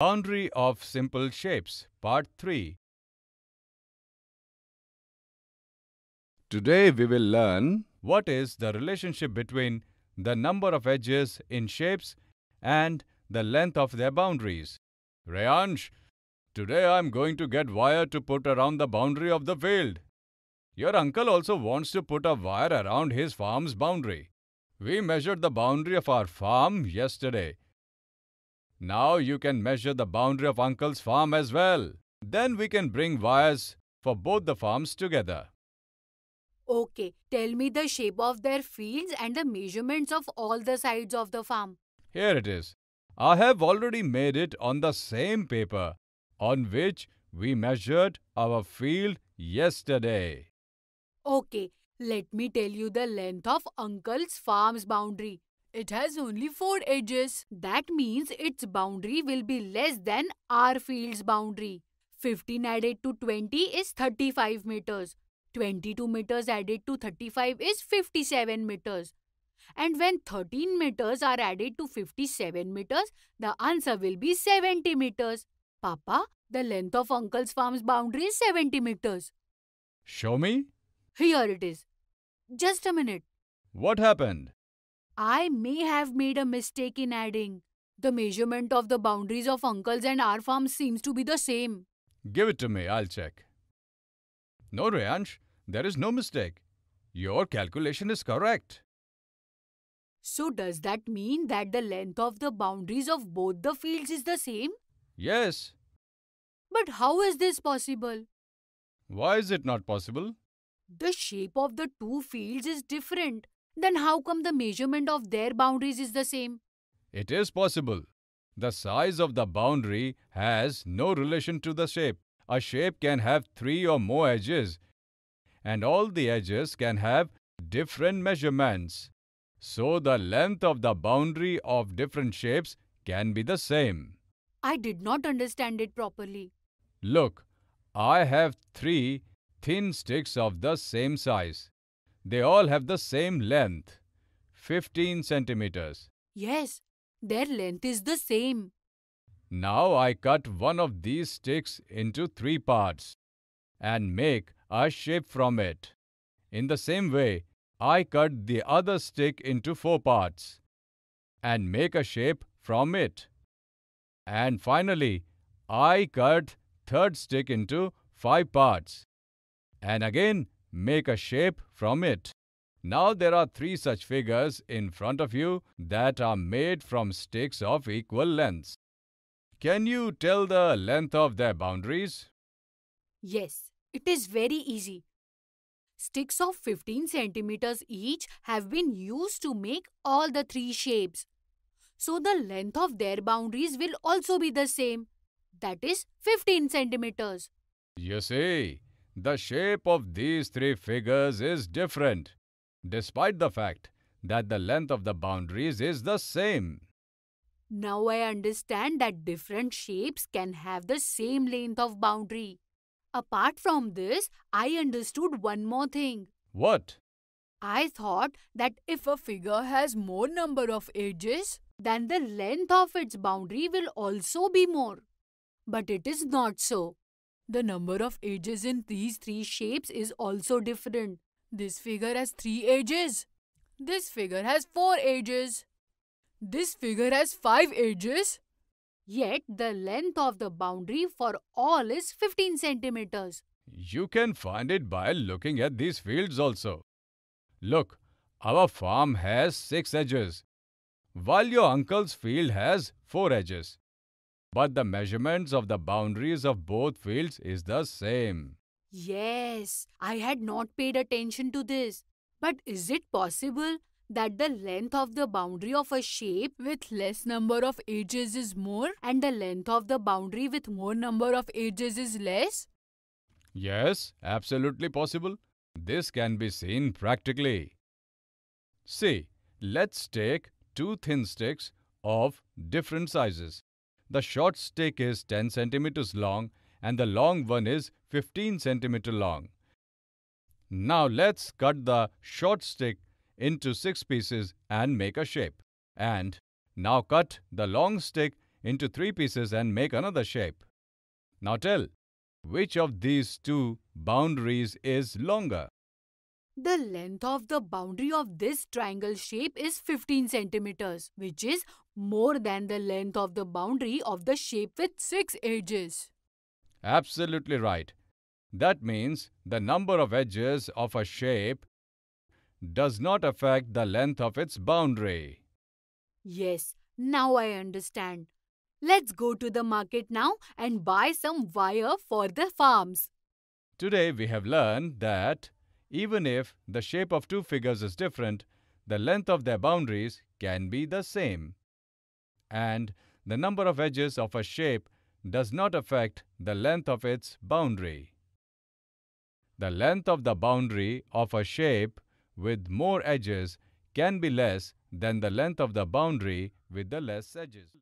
Boundary of Simple Shapes Part 3 Today we will learn what is the relationship between the number of edges in shapes and the length of their boundaries. Rayansh, today I'm going to get wire to put around the boundary of the field. Your uncle also wants to put a wire around his farm's boundary. We measured the boundary of our farm yesterday now you can measure the boundary of uncle's farm as well. Then we can bring wires for both the farms together. Okay, tell me the shape of their fields and the measurements of all the sides of the farm. Here it is. I have already made it on the same paper on which we measured our field yesterday. Okay, let me tell you the length of uncle's farm's boundary. It has only four edges. That means its boundary will be less than our field's boundary. 15 added to 20 is 35 meters. 22 meters added to 35 is 57 meters. And when 13 meters are added to 57 meters, the answer will be 70 meters. Papa, the length of Uncle's farm's boundary is 70 meters. Show me. Here it is. Just a minute. What happened? I may have made a mistake in adding. The measurement of the boundaries of uncle's and our farm seems to be the same. Give it to me, I'll check. No, Rayansh, there is no mistake. Your calculation is correct. So does that mean that the length of the boundaries of both the fields is the same? Yes. But how is this possible? Why is it not possible? The shape of the two fields is different then how come the measurement of their boundaries is the same? It is possible. The size of the boundary has no relation to the shape. A shape can have three or more edges, and all the edges can have different measurements. So the length of the boundary of different shapes can be the same. I did not understand it properly. Look, I have three thin sticks of the same size. They all have the same length, 15 centimeters. Yes, their length is the same. Now I cut one of these sticks into three parts and make a shape from it. In the same way, I cut the other stick into four parts and make a shape from it. And finally, I cut third stick into five parts. And again, make a shape from it. Now there are three such figures in front of you that are made from sticks of equal lengths. Can you tell the length of their boundaries? Yes, it is very easy. Sticks of 15 centimeters each have been used to make all the three shapes. So the length of their boundaries will also be the same. That is 15 centimeters. You see, the shape of these three figures is different, despite the fact that the length of the boundaries is the same. Now I understand that different shapes can have the same length of boundary. Apart from this, I understood one more thing. What? I thought that if a figure has more number of edges, then the length of its boundary will also be more. But it is not so. The number of edges in these three shapes is also different. This figure has three edges. This figure has four edges. This figure has five edges. Yet the length of the boundary for all is 15 centimeters. You can find it by looking at these fields also. Look, our farm has six edges, while your uncle's field has four edges but the measurements of the boundaries of both fields is the same. Yes, I had not paid attention to this. But is it possible that the length of the boundary of a shape with less number of edges is more and the length of the boundary with more number of edges is less? Yes, absolutely possible. This can be seen practically. See, let's take two thin sticks of different sizes the short stick is 10 centimeters long and the long one is 15 centimeter long. Now let's cut the short stick into 6 pieces and make a shape. And now cut the long stick into 3 pieces and make another shape. Now tell, which of these two boundaries is longer? The length of the boundary of this triangle shape is 15 centimeters, which is more than the length of the boundary of the shape with 6 edges. Absolutely right. That means the number of edges of a shape does not affect the length of its boundary. Yes, now I understand. Let's go to the market now and buy some wire for the farms. Today we have learned that even if the shape of two figures is different, the length of their boundaries can be the same. And the number of edges of a shape does not affect the length of its boundary. The length of the boundary of a shape with more edges can be less than the length of the boundary with the less edges.